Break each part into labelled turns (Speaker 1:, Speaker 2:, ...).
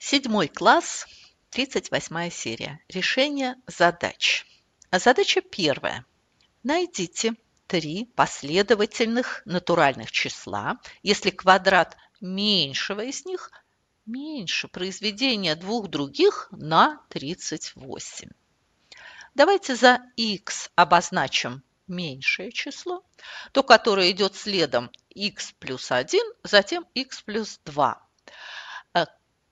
Speaker 1: Седьмой класс, 38 серия. Решение задач. Задача первая. Найдите три последовательных натуральных числа, если квадрат меньшего из них меньше произведения двух других на 38. Давайте за x обозначим меньшее число, то, которое идет следом x плюс 1, затем x плюс 2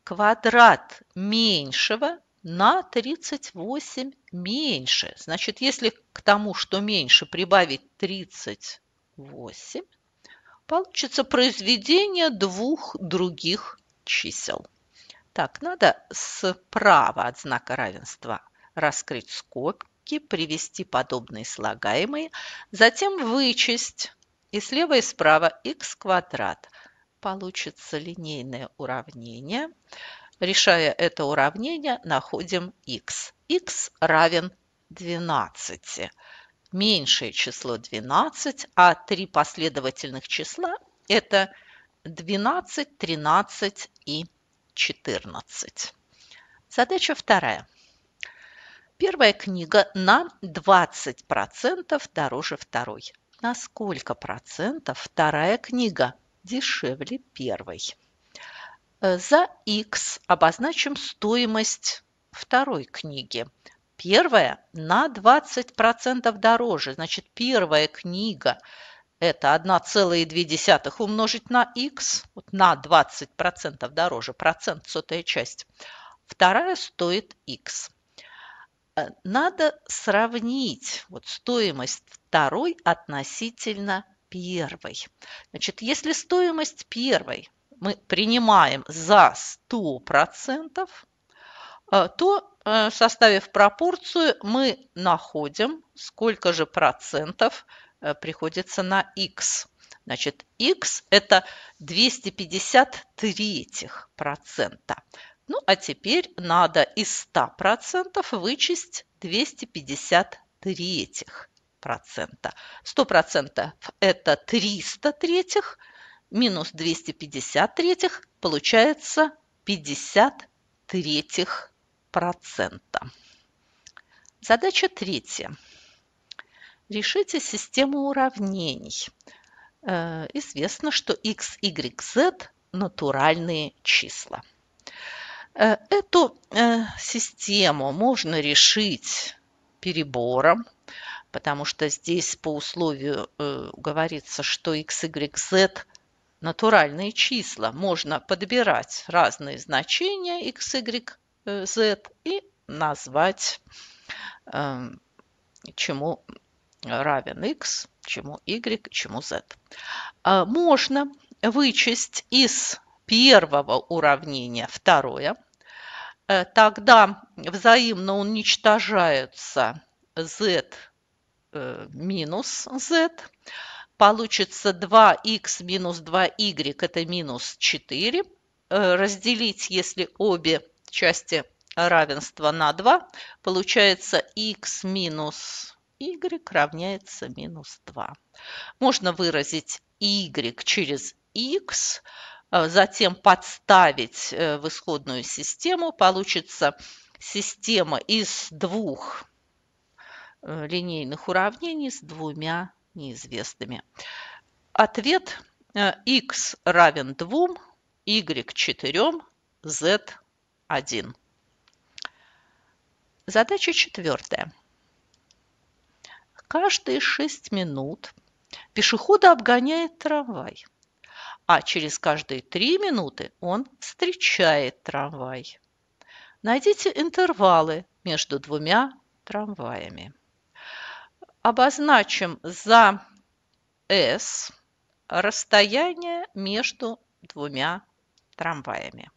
Speaker 1: квадрат меньшего на 38 меньше. Значит, если к тому, что меньше, прибавить 38, получится произведение двух других чисел. Так, надо справа от знака равенства раскрыть скобки, привести подобные слагаемые, затем вычесть и слева и справа x квадрат получится линейное уравнение. Решая это уравнение, находим x. x равен 12. Меньшее число 12, а три последовательных числа – это 12, 13 и 14. Задача вторая. Первая книга на 20% дороже второй. На сколько процентов вторая книга дешевле первой. Э, за X обозначим стоимость второй книги. Первая на 20% дороже. Значит, первая книга – это 1,2 умножить на x, вот на 20% дороже, процент, сотая часть. Вторая стоит x. Э, надо сравнить вот стоимость второй относительно первой. Значит, если стоимость первой мы принимаем за 100%, э, то, э, составив пропорцию, мы находим, сколько же процентов э, приходится на x. Значит, x – это 253 процента. Ну, а теперь надо из 100% вычесть 253 процента. 100%. процентов это 300 третьих минус 250 третьих, получается 50 третьих процента. Задача третья. Решите систему уравнений. Э, известно, что x, y, z – натуральные числа. Э, эту э, систему можно решить перебором, потому что здесь по условию э, говорится, что x, y, z натуральные числа. Можно подбирать разные значения x, y, z и назвать, э, чему равен x, чему y, чему z. А, можно вычесть из первого уравнения второе. Э, тогда взаимно уничтожаются z Э, минус z. Получится 2 x минус 2y, это минус 4. Э, разделить, если обе части равенства на 2, получается x минус y равняется минус 2. Можно выразить y через x, э, затем подставить в исходную систему. Получится система из двух Э, линейных уравнений с двумя неизвестными. Ответ x э, равен 2, y 4, z 1. Задача четвертая. Каждые 6 минут пешехода обгоняет трамвай, а через каждые 3 минуты он встречает трамвай. Найдите интервалы между двумя трамваями обозначим за S расстояние между двумя трамваями.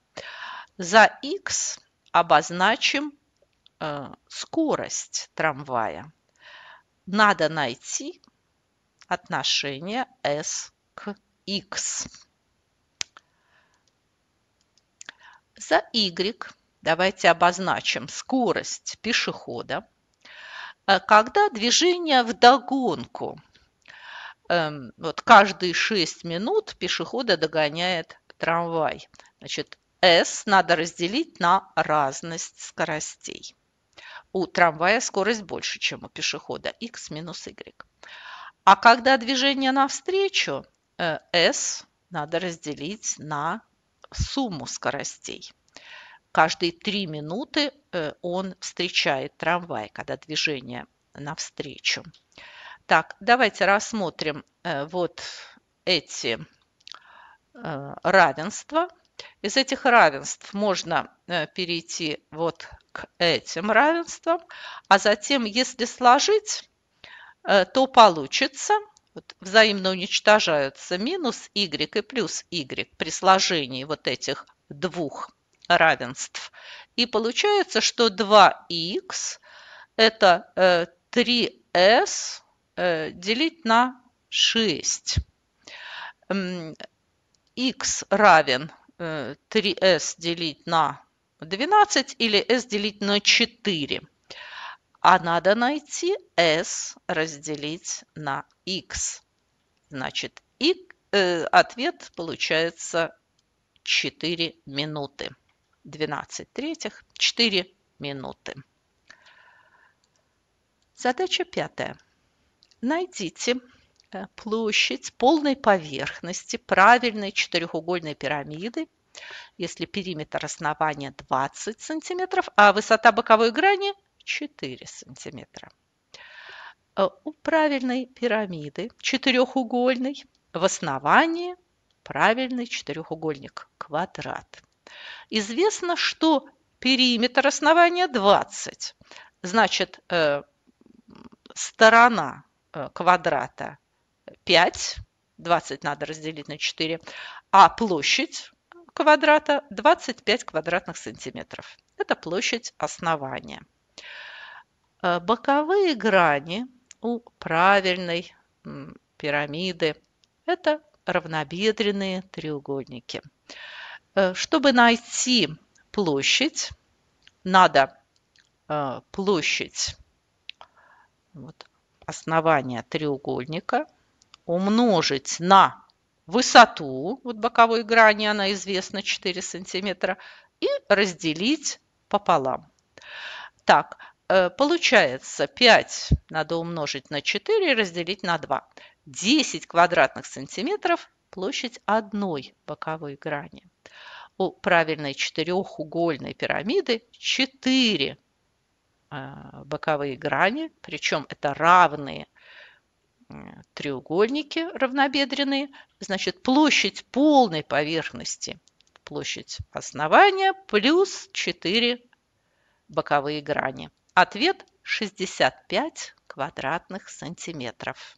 Speaker 1: За X обозначим э, скорость трамвая. Надо найти отношение S к X. За Y давайте обозначим скорость пешехода. Э, когда движение в догонку, эм, Вот каждые 6 минут пешехода догоняет трамвай. Значит, S надо разделить на разность скоростей. У трамвая скорость больше, чем у пешехода, x минус y. А когда движение навстречу, S э, надо разделить на сумму скоростей каждые три минуты э, он встречает трамвай, когда движение навстречу. Так, давайте рассмотрим э, вот эти э, равенства. Из этих равенств можно перейти вот к этим равенствам, а затем, если сложить, то получится вот, взаимно уничтожаются минус y и плюс y при сложении вот этих двух равенств. И получается, что 2х это 3s э, э, делить на 6. x равен 3s э, делить на 12 или s делить на 4. А надо найти s разделить на x. Значит, и, э, ответ получается 4 минуты. 12 третьих, 4 минуты. Задача пятая. Найдите э, площадь полной поверхности правильной четырехугольной пирамиды, если периметр основания 20 см, а высота боковой грани 4 см. Э, у правильной пирамиды четырехугольной в основании правильный четырехугольник квадрат. Известно, что периметр основания 20. Значит, э, сторона э, квадрата 5, 20 надо разделить на 4, а площадь квадрата 25 квадратных сантиметров. Это площадь основания. Э, боковые грани у правильной пирамиды – это равнобедренные треугольники. Э, чтобы найти площадь, надо э, площадь основания треугольника умножить на высоту, вот боковой грани, она известна 4 сантиметра, и разделить пополам. Так, э, получается 5 надо умножить на 4 и разделить на 2. 10 квадратных сантиметров – площадь одной боковой грани у правильной четырехугольной пирамиды четыре а, боковые грани, причем это равные э, треугольники равнобедренные, значит, площадь полной поверхности, площадь основания плюс 4 боковые грани. Ответ 65 квадратных сантиметров.